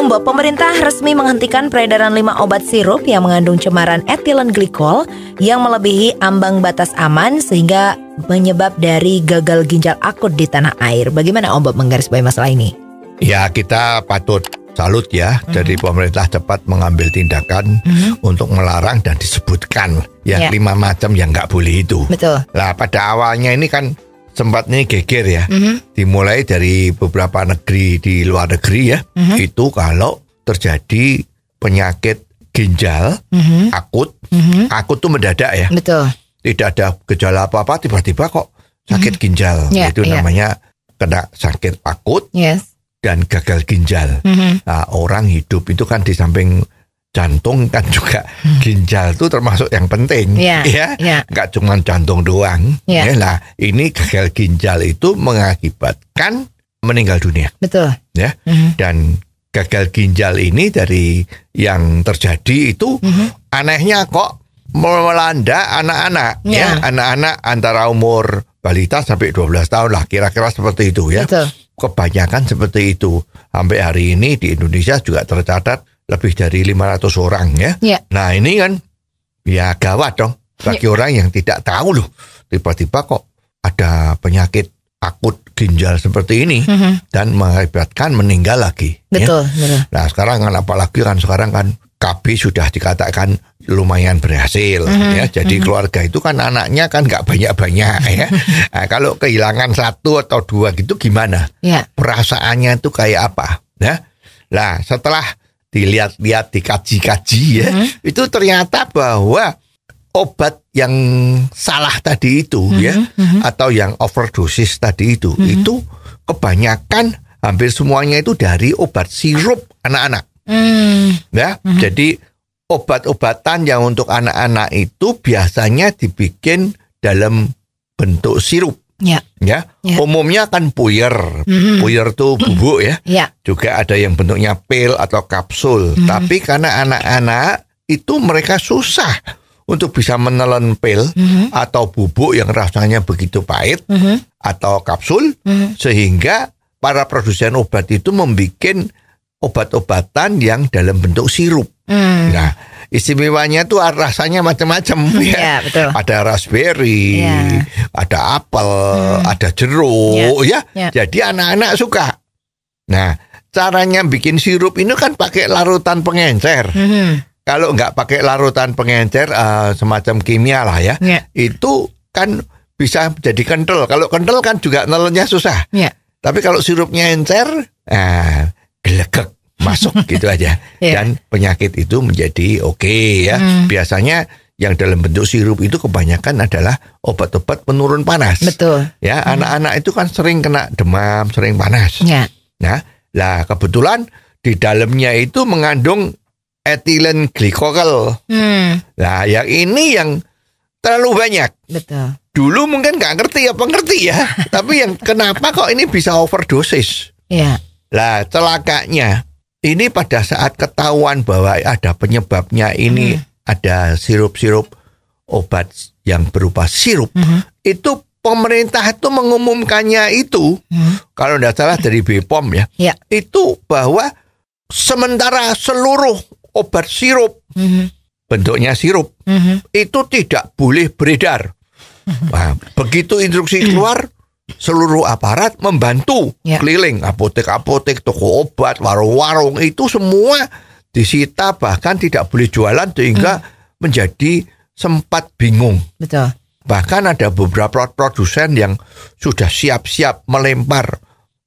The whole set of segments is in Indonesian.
Ombok, pemerintah resmi menghentikan peredaran 5 obat sirup yang mengandung cemaran etilen glikol yang melebihi ambang batas aman sehingga menyebab dari gagal ginjal akut di tanah air. Bagaimana Ombok menggarisbawahi masalah ini? Ya, kita patut salut ya mm-hmm. dari pemerintah cepat mengambil tindakan mm-hmm. untuk melarang dan disebutkan yang yeah. lima macam yang nggak boleh itu. Betul. Lah pada awalnya ini kan sempat nih geger ya. Mm-hmm. Dimulai dari beberapa negeri di luar negeri ya. Mm-hmm. Itu kalau terjadi penyakit ginjal mm-hmm. akut, mm-hmm. akut tuh mendadak ya. Betul. Tidak ada gejala apa-apa tiba-tiba kok sakit mm-hmm. ginjal. Yeah, itu yeah. namanya kena sakit akut. Yes. Dan gagal ginjal. Mm-hmm. Nah, orang hidup itu kan di samping jantung kan juga hmm. ginjal itu termasuk yang penting yeah, ya yeah. nggak cuma jantung doang yeah. Ya lah ini gagal ginjal itu mengakibatkan meninggal dunia betul ya mm -hmm. dan gagal ginjal ini dari yang terjadi itu mm -hmm. anehnya kok melanda anak-anak yeah. ya anak-anak antara umur balita sampai 12 tahun lah kira-kira seperti itu ya betul. kebanyakan seperti itu sampai hari ini di Indonesia juga tercatat lebih dari 500 orang ya. Yeah. Nah ini kan ya gawat dong bagi yeah. orang yang tidak tahu loh tiba-tiba kok ada penyakit akut ginjal seperti ini mm -hmm. dan mengakibatkan meninggal lagi. Ya. Betul, ya. betul. Nah sekarang kan apalagi kan sekarang kan KB sudah dikatakan lumayan berhasil mm -hmm. ya. Jadi mm -hmm. keluarga itu kan anaknya kan nggak banyak-banyak ya. Nah, kalau kehilangan satu atau dua gitu gimana? Yeah. Perasaannya itu kayak apa? Ya. Nah setelah dilihat-lihat, dikaji-kaji ya, hmm. itu ternyata bahwa obat yang salah tadi itu hmm. ya, hmm. hmm. atau yang overdosis tadi itu, hmm, hmm. itu kebanyakan hampir semuanya itu dari obat sirup anak-anak, hmm. ya, hmm. jadi obat-obatan yang untuk anak-anak itu biasanya dibikin dalam bentuk sirup. Ya. Ya. ya. Umumnya kan puyer. Mm-hmm. Puyer tuh bubuk ya. ya. Juga ada yang bentuknya pil atau kapsul. Mm-hmm. Tapi karena anak-anak itu mereka susah untuk bisa menelan pil mm-hmm. atau bubuk yang rasanya begitu pahit mm-hmm. atau kapsul mm-hmm. sehingga para produsen obat itu membuat obat-obatan yang dalam bentuk sirup. Hmm. Nah, istimewanya tuh rasanya macam-macam hmm, ya. ya betul. Ada raspberry, ya. ada apel, hmm. ada jeruk ya. ya. ya. Jadi anak-anak suka. Nah, caranya bikin sirup ini kan pakai larutan pengencer. Hmm. Kalau nggak pakai larutan pengencer uh, semacam kimia lah ya, ya. Itu kan bisa jadi kental. Kalau kental kan juga nolnya susah. Ya. Tapi kalau sirupnya encer, nah dilekek masuk gitu aja yeah. dan penyakit itu menjadi oke okay, ya mm. biasanya yang dalam bentuk sirup itu kebanyakan adalah obat-obat penurun panas betul ya anak hmm. anak-anak itu kan sering kena demam sering panas yeah. nah lah kebetulan di dalamnya itu mengandung etilen glikol mm. nah yang ini yang terlalu banyak betul dulu mungkin nggak ngerti ya pengerti ya tapi yang kenapa kok ini bisa overdosis ya yeah lah celakanya ini pada saat ketahuan bahwa ada penyebabnya ini hmm. ada sirup-sirup obat yang berupa sirup hmm. itu pemerintah itu mengumumkannya itu hmm. kalau tidak salah dari BPOM ya, ya itu bahwa sementara seluruh obat sirup hmm. bentuknya sirup hmm. itu tidak boleh beredar. Hmm. Nah, begitu instruksi keluar seluruh aparat membantu ya. keliling apotek-apotek, toko obat, warung-warung itu semua disita bahkan tidak boleh jualan sehingga hmm. menjadi sempat bingung. Betul. Bahkan ada beberapa produsen yang sudah siap-siap melempar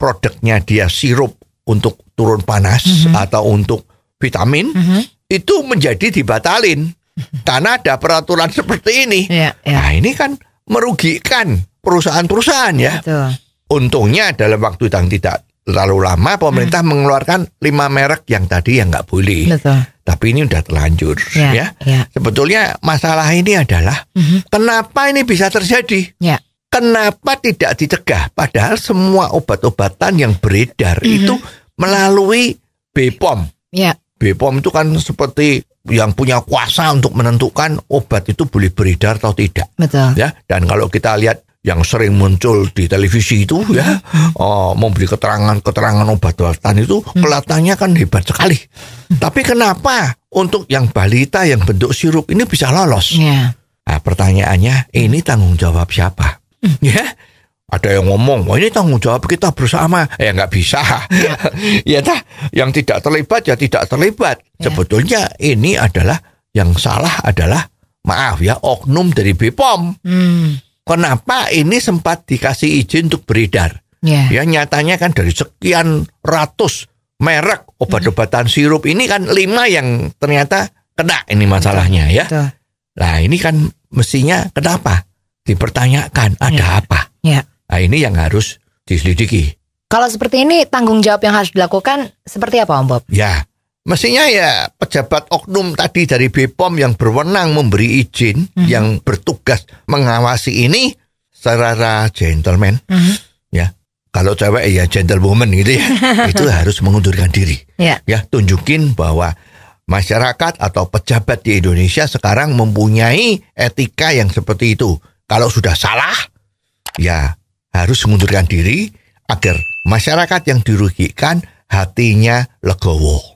produknya dia sirup untuk turun panas mm -hmm. atau untuk vitamin mm -hmm. itu menjadi dibatalin karena ada peraturan seperti ini. Yeah, yeah. Nah, ini kan merugikan perusahaan-perusahaan ya. Betul. Untungnya dalam waktu yang tidak terlalu lama pemerintah hmm. mengeluarkan lima merek yang tadi yang nggak boleh. Betul. Tapi ini udah terlanjur ya. ya. ya. Sebetulnya masalah ini adalah hmm. kenapa ini bisa terjadi? Ya. Kenapa tidak dicegah? Padahal semua obat-obatan yang beredar hmm. itu melalui BPOM. Ya. BPOM itu kan seperti yang punya kuasa untuk menentukan obat itu boleh beredar atau tidak. Betul. Ya, dan kalau kita lihat yang sering muncul di televisi itu ya oh, memberi keterangan-keterangan obat-obatan itu hmm. kelihatannya kan hebat sekali. Hmm. Tapi kenapa untuk yang balita yang bentuk sirup ini bisa lolos? Ya. Nah, pertanyaannya ini tanggung jawab siapa? Hmm. Ya. ada yang ngomong, wah oh, ini tanggung jawab kita bersama. Ya nggak bisa. Ya. ya yang tidak terlibat ya tidak terlibat. Ya. Sebetulnya ini adalah yang salah adalah maaf ya oknum dari BPOM. Hmm kenapa ini sempat dikasih izin untuk beredar. Yeah. Ya nyatanya kan dari sekian ratus merek obat-obatan sirup ini kan lima yang ternyata kena ini masalahnya ya. Nah ini kan mestinya kenapa dipertanyakan ada yeah. apa? Yeah. Nah ini yang harus diselidiki. Kalau seperti ini tanggung jawab yang harus dilakukan seperti apa Om Bob? Ya Mestinya ya pejabat oknum tadi dari BPOM yang berwenang memberi izin, mm-hmm. yang bertugas mengawasi ini secara gentleman, mm-hmm. ya. Kalau cewek ya gentlewoman gitu ya, itu harus mengundurkan diri. Yeah. Ya, tunjukin bahwa masyarakat atau pejabat di Indonesia sekarang mempunyai etika yang seperti itu. Kalau sudah salah, ya harus mengundurkan diri agar masyarakat yang dirugikan hatinya legowo.